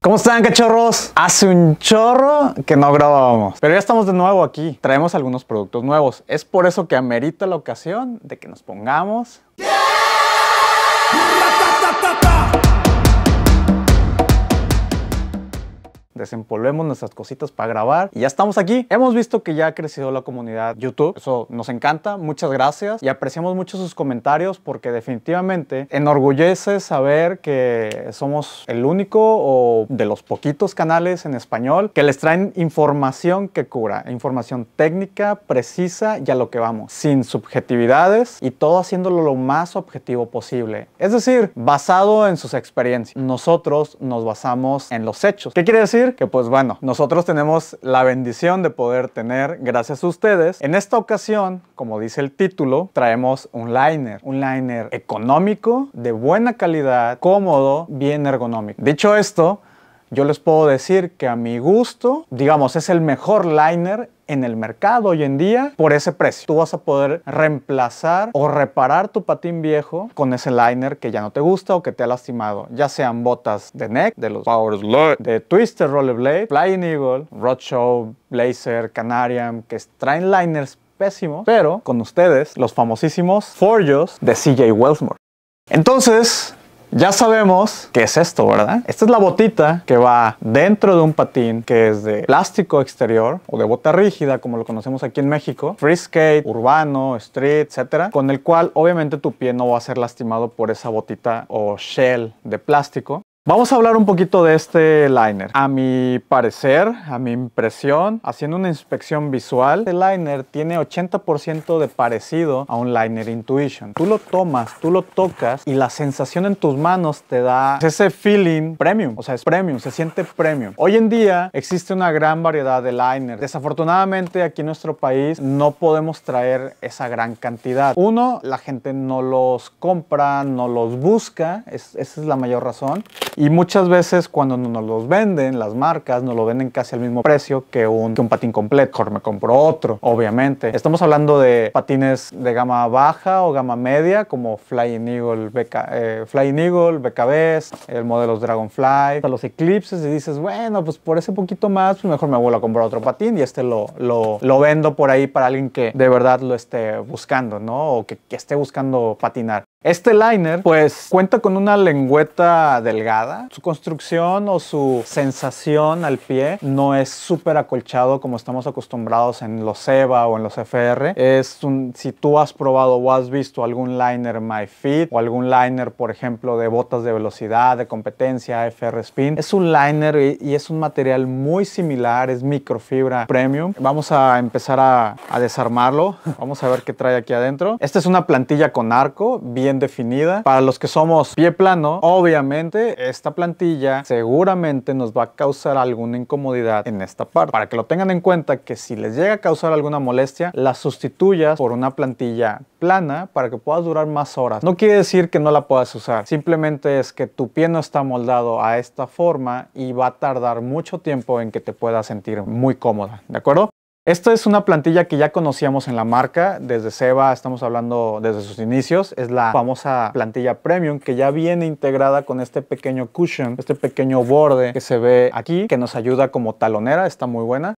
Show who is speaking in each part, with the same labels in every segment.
Speaker 1: ¿Cómo están, cachorros? Hace un chorro que no grabábamos, pero ya estamos de nuevo aquí. Traemos algunos productos nuevos. Es por eso que amerita la ocasión de que nos pongamos... desempolvemos nuestras cositas para grabar y ya estamos aquí. Hemos visto que ya ha crecido la comunidad YouTube, eso nos encanta, muchas gracias y apreciamos mucho sus comentarios porque definitivamente enorgullece saber que somos el único o de los poquitos canales en español que les traen información que cura, información técnica, precisa y a lo que vamos, sin subjetividades y todo haciéndolo lo más objetivo posible, es decir, basado en sus experiencias. Nosotros nos basamos en los hechos. ¿Qué quiere decir? que pues bueno, nosotros tenemos la bendición de poder tener, gracias a ustedes, en esta ocasión, como dice el título, traemos un liner, un liner económico, de buena calidad, cómodo, bien ergonómico. Dicho esto, yo les puedo decir que a mi gusto, digamos, es el mejor liner en el mercado hoy en día por ese precio. Tú vas a poder reemplazar o reparar tu patín viejo con ese liner que ya no te gusta o que te ha lastimado, ya sean botas de neck, de los Power Slide, de Twister Rollerblade, Flying Eagle, Roadshow, Blazer, Canarian, que traen liners pésimos, pero con ustedes los famosísimos Forjos de CJ Wellsmore. Entonces, ya sabemos qué es esto, ¿verdad? Esta es la botita que va dentro de un patín que es de plástico exterior o de bota rígida, como lo conocemos aquí en México, free urbano, street, etcétera, con el cual obviamente tu pie no va a ser lastimado por esa botita o shell de plástico Vamos a hablar un poquito de este liner. A mi parecer, a mi impresión, haciendo una inspección visual, este liner tiene 80% de parecido a un liner Intuition. Tú lo tomas, tú lo tocas y la sensación en tus manos te da ese feeling premium. O sea, es premium, se siente premium. Hoy en día existe una gran variedad de liners. Desafortunadamente aquí en nuestro país no podemos traer esa gran cantidad. Uno, la gente no los compra, no los busca. esa es la mayor razón. Y muchas veces cuando nos los venden, las marcas nos lo venden casi al mismo precio que un, un patín completo. Mejor me compro otro, obviamente. Estamos hablando de patines de gama baja o gama media, como Flying Eagle, BK, eh, Eagle, BKBs, el modelo Dragonfly, los Eclipses, y dices, bueno, pues por ese poquito más, pues mejor me vuelvo a comprar otro patín y este lo, lo, lo vendo por ahí para alguien que de verdad lo esté buscando, ¿no? O que esté buscando patinar. Este liner pues cuenta con una lengüeta delgada. Su construcción o su sensación al pie no es súper acolchado como estamos acostumbrados en los EVA o en los FR. Es un, si tú has probado o has visto algún liner MyFit o algún liner por ejemplo de botas de velocidad, de competencia, FR Spin, es un liner y, es un material muy similar, es microfibra premium. Vamos a empezar a, a desarmarlo. Vamos a ver qué trae aquí adentro. Esta es una plantilla con arco, bien definida. Para los que somos pie plano, obviamente esta plantilla seguramente nos va a causar alguna incomodidad en esta parte. Para que lo tengan en cuenta que si les llega a causar alguna molestia, la sustituyas por una plantilla plana para que puedas durar más horas. No quiere decir que no la puedas usar, simplemente es que tu pie no está moldado a esta forma y va a tardar mucho tiempo en que te puedas sentir muy cómoda, ¿de acuerdo? Esta es una plantilla que ya conocíamos en la marca, desde Seba estamos hablando desde sus inicios, es la famosa plantilla premium que ya viene integrada con este pequeño cushion, este pequeño borde que se ve aquí, que nos ayuda como talonera, está muy buena.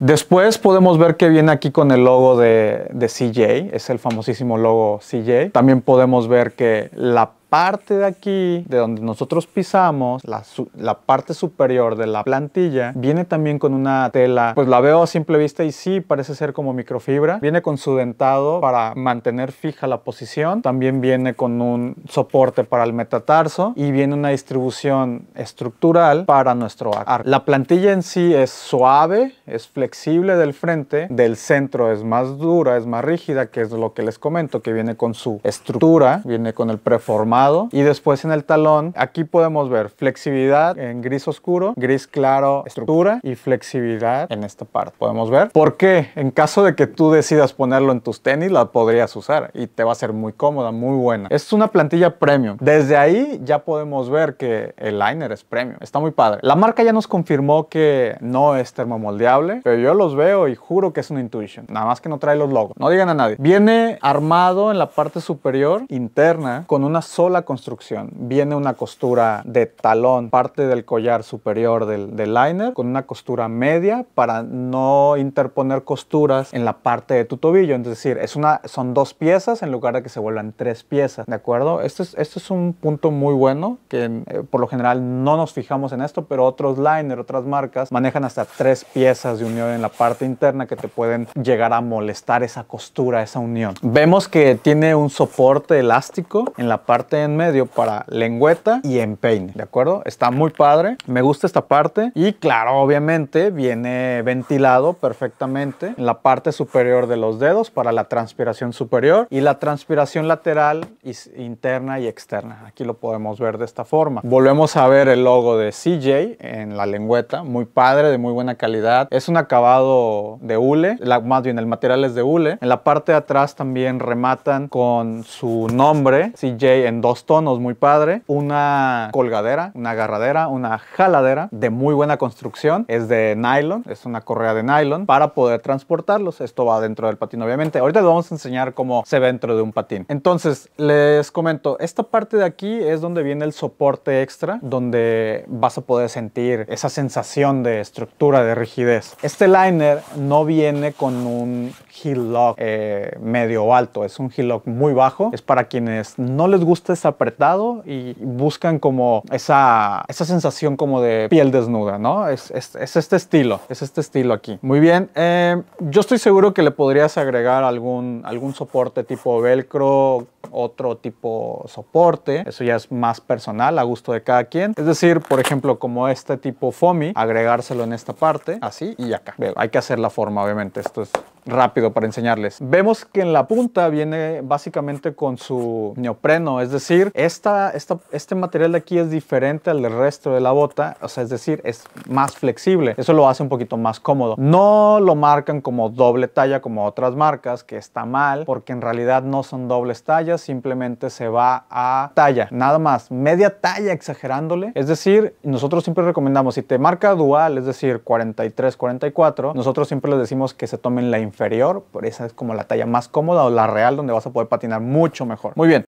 Speaker 1: Después podemos ver que viene aquí con el logo de, CJ, es el famosísimo logo CJ. También podemos ver que la parte de aquí, de donde nosotros pisamos, la, la, parte superior de la plantilla, viene también con una tela, pues la veo a simple vista y sí, parece ser como microfibra. Viene con su dentado para mantener fija la posición. También viene con un soporte para el metatarso y viene una distribución estructural para nuestro arco. La plantilla en sí es suave, es flexible del frente, del centro es más dura, es más rígida, que es lo que les comento, que viene con su estructura, viene con el preformado y después en el talón aquí podemos ver flexibilidad en gris oscuro, gris claro, estructura y flexibilidad en esta parte. Podemos ver por qué en caso de que tú decidas ponerlo en tus tenis la podrías usar y te va a ser muy cómoda, muy buena. Es una plantilla premium. Desde ahí ya podemos ver que el liner es premium. Está muy padre. La marca ya nos confirmó que no es termomoldeable, pero yo los veo y juro que es una Intuition. Nada más que no trae los logos. No digan a nadie. Viene armado en la parte superior interna con una sola la construcción, viene una costura de talón, parte del collar superior del, liner, con una costura media para no interponer costuras en la parte de tu tobillo. Es decir, es una, son dos piezas en lugar de que se vuelvan tres piezas, ¿de acuerdo? Este es, esto es un punto muy bueno que eh, por lo general no nos fijamos en esto, pero otros liner, otras marcas manejan hasta tres piezas de unión en la parte interna que te pueden llegar a molestar esa costura, esa unión. Vemos que tiene un soporte elástico en la parte en medio para lengüeta y empeine, ¿de acuerdo? Está muy padre, me gusta esta parte y claro, obviamente viene ventilado perfectamente en la parte superior de los dedos para la transpiración superior y la transpiración lateral interna y externa. Aquí lo podemos ver de esta forma. Volvemos a ver el logo de CJ en la lengüeta, muy padre, de muy buena calidad. Es un acabado de hule, la, más bien el material es de hule. En la parte de atrás también rematan con su nombre, CJ en dos tonos muy padre, una colgadera, una agarradera, una jaladera de muy buena construcción, es de nylon, es una correa de nylon para poder transportarlos. Esto va dentro del patín obviamente. Ahorita les vamos a enseñar cómo se ve dentro de un patín. Entonces, les comento, esta parte de aquí es donde viene el soporte extra, donde vas a poder sentir esa sensación de estructura, de rigidez. Este liner no viene con un heel lock eh, medio alto, es un heel muy bajo. Es para quienes no les gusta ese apretado y buscan como esa, esa sensación como de piel desnuda, ¿no? Es, este estilo, es este estilo aquí. Muy bien, em, yo estoy seguro que le podrías agregar algún, algún soporte tipo velcro, otro tipo soporte, eso ya es más personal, a gusto de cada quien. Es decir, por ejemplo, como este tipo foamy, agregárselo en esta parte, así y acá. Hay que hacer la forma, obviamente, esto es rápido para enseñarles. Vemos que en la punta viene básicamente con su neopreno, es decir, esta, esta, este material de aquí es diferente al del resto de la bota, o sea, es decir, es más flexible. Eso lo hace un poquito más cómodo. No lo marcan como doble talla como otras marcas, que está mal, porque en realidad no son dobles tallas, simplemente se va a talla, nada más, media talla exagerándole. Es decir, nosotros siempre recomendamos, si te marca dual, es decir, 43, 44, nosotros siempre les decimos que se tomen la inferior, por esa es como la talla más cómoda o la real donde vas a poder patinar mucho mejor. Muy bien.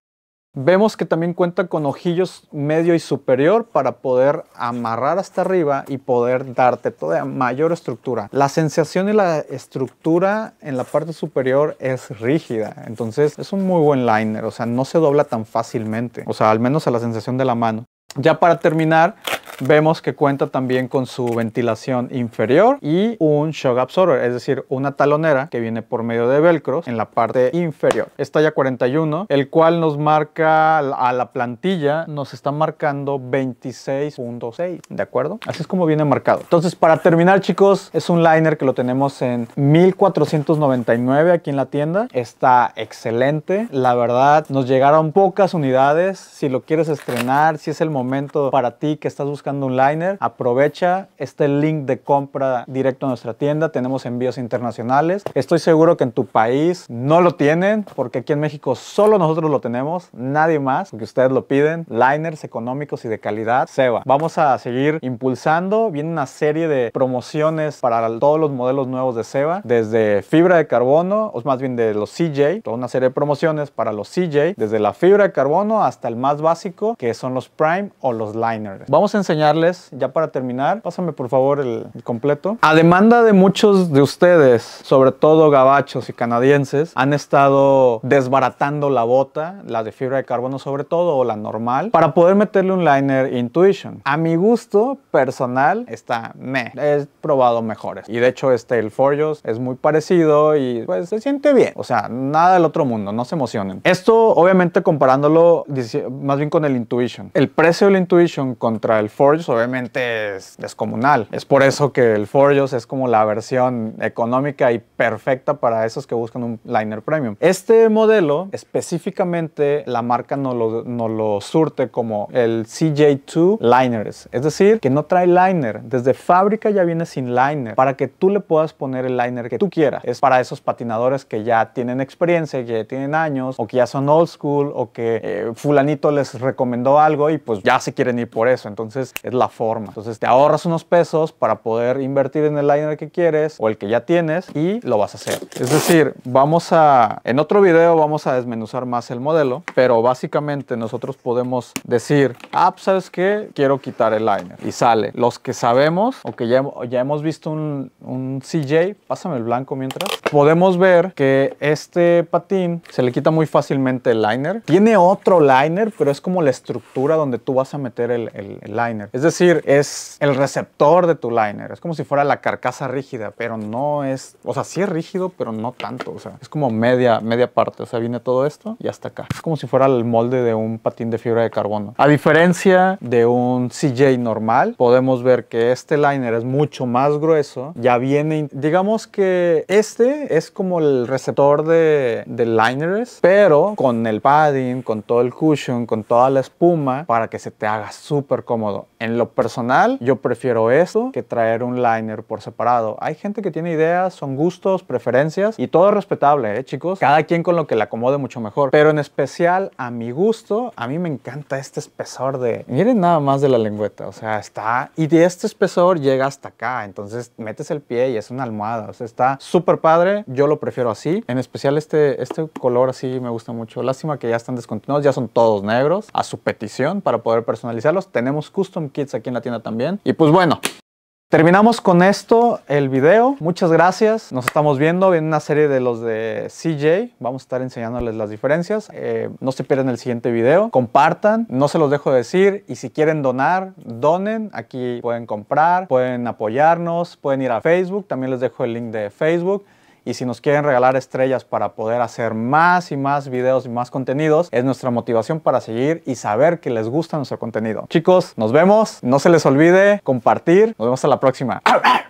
Speaker 1: Vemos que también cuenta con ojillos medio y superior para poder amarrar hasta arriba y poder darte toda mayor estructura. La sensación y la estructura en la parte superior es rígida, entonces es un muy buen liner, o sea, no se dobla tan fácilmente, o sea, al menos a la sensación de la mano. Ya para terminar, Vemos que cuenta también con su ventilación inferior y un shock absorber, es decir, una talonera que viene por medio de velcro en la parte inferior. Es talla 41, el cual nos marca a la plantilla, nos está marcando 26.6, ¿de acuerdo? Así es como viene marcado. Entonces, para terminar, chicos, es un liner que lo tenemos en 1499 aquí en la tienda. Está excelente, la verdad, nos llegaron pocas unidades. Si lo quieres estrenar, si es el momento para ti que estás buscando un liner, aprovecha este link de compra directo a nuestra tienda. Tenemos envíos internacionales. Estoy seguro que en tu país no lo tienen porque aquí en México solo nosotros lo tenemos, nadie más, que ustedes lo piden. Liners económicos y de calidad. Seba, vamos a seguir impulsando. Viene una serie de promociones para todos los modelos nuevos de Seba, desde fibra de carbono, o más bien de los CJ, toda una serie de promociones para los CJ, desde la fibra de carbono hasta el más básico, que son los Prime o los Liners. Vamos a enseñar ya para terminar, pásame por favor el, completo. A demanda de muchos de ustedes, sobre todo gabachos y canadienses, han estado desbaratando la bota, la de fibra de carbono sobre todo, o la normal, para poder meterle un liner Intuition. A mi gusto personal, está me. He probado mejores. Y de hecho este, el Forjos, es muy parecido y pues se siente bien. O sea, nada del otro mundo, no se emocionen. Esto obviamente comparándolo más bien con el Intuition. El precio del Intuition contra el Forjos Forge obviamente es descomunal. Es por eso que el forios es como la versión económica y perfecta para esos que buscan un liner premium. Este modelo, específicamente la marca no lo, lo surte como el CJ2 Liners. Es decir, que no trae liner. Desde fábrica ya viene sin liner para que tú le puedas poner el liner que tú quieras. Es para esos patinadores que ya tienen experiencia, que ya tienen años o que ya son old school o que eh, fulanito les recomendó algo y pues ya se quieren ir por eso. Entonces es la forma. Entonces te ahorras unos pesos para poder invertir en el liner que quieres o el que ya tienes y lo vas a hacer. Es decir, vamos a, en otro video vamos a desmenuzar más el modelo, pero básicamente nosotros podemos decir, ah, pues, sabes qué, quiero quitar el liner y sale. Los que sabemos o que ya, ya hemos visto un, un CJ, pásame el blanco mientras, podemos ver que este patín se le quita muy fácilmente el liner. Tiene otro liner, pero es como la estructura donde tú vas a meter el liner. Es decir, es el receptor de tu liner. Es como si fuera la carcasa rígida, pero no es, o sea, sí es rígido, pero no tanto. O sea, es como media, media parte. O sea, viene todo esto y hasta acá. Es como si fuera el molde de un patín de fibra de carbono. A diferencia de un CJ normal, podemos ver que este liner es mucho más grueso. Ya viene, digamos que este es como el receptor de liners, pero con el padding, con todo el cushion, con toda la espuma para que se te haga súper cómodo. En lo personal, yo prefiero eso que traer un liner por separado. Hay gente que tiene ideas, son gustos, preferencias y todo es respetable, ¿eh, chicos? Cada quien con lo que le acomode mucho mejor. Pero en especial, a mi gusto, a mí me encanta este espesor de... Miren nada más de la lengüeta, o sea, está... Y de este espesor llega hasta acá, entonces metes el pie y es una almohada, o sea, está súper padre. Yo lo prefiero así. En especial este, este color así me gusta mucho. Lástima que ya están descontinuados, ya son todos negros. A su petición, para poder personalizarlos, tenemos custom Kits aquí en la tienda también. Y pues bueno, Terminamos con esto el video. Muchas gracias. Nos estamos viendo. en una serie de los de CJ. Vamos a estar enseñándoles las diferencias. Eh, no se pierdan el siguiente video. Compartan. No se los dejo decir. Y si quieren donar, donen. Aquí pueden comprar, pueden apoyarnos, pueden ir a Facebook. También les dejo el link de Facebook y si nos quieren regalar estrellas para poder hacer más y más videos y más contenidos, es nuestra motivación para seguir y saber que les gusta nuestro contenido. Chicos, nos vemos, no se les olvide compartir, nos vemos hasta la próxima.